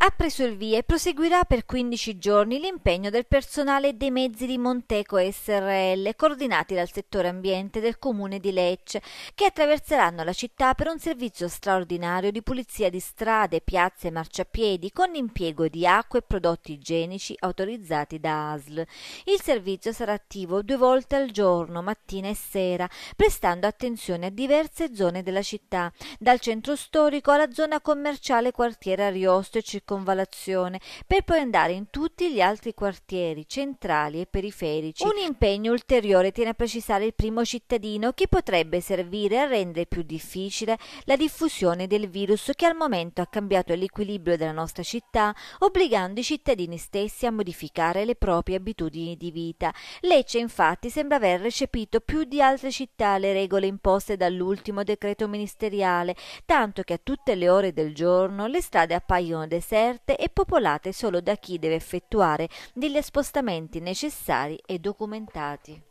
Ha preso il via e proseguirà per 15 giorni l'impegno del personale dei mezzi di Monteco SRL, coordinati dal settore ambiente del comune di Lecce, che attraverseranno la città per un servizio straordinario di pulizia di strade, piazze e marciapiedi con impiego di acqua e prodotti igienici autorizzati da ASL. Il servizio sarà attivo due volte al giorno, mattina e sera, prestando attenzione a diverse zone della città, dal centro storico alla zona commerciale quartiere Ariosto e Circolo circonvalazione, per poi andare in tutti gli altri quartieri centrali e periferici. Un impegno ulteriore tiene a precisare il primo cittadino che potrebbe servire a rendere più difficile la diffusione del virus che al momento ha cambiato l'equilibrio della nostra città, obbligando i cittadini stessi a modificare le proprie abitudini di vita. Lecce infatti sembra aver recepito più di altre città le regole imposte dall'ultimo decreto ministeriale, tanto che a tutte le ore del giorno le strade appaiono deserte deserte e popolate solo da chi deve effettuare degli spostamenti necessari e documentati.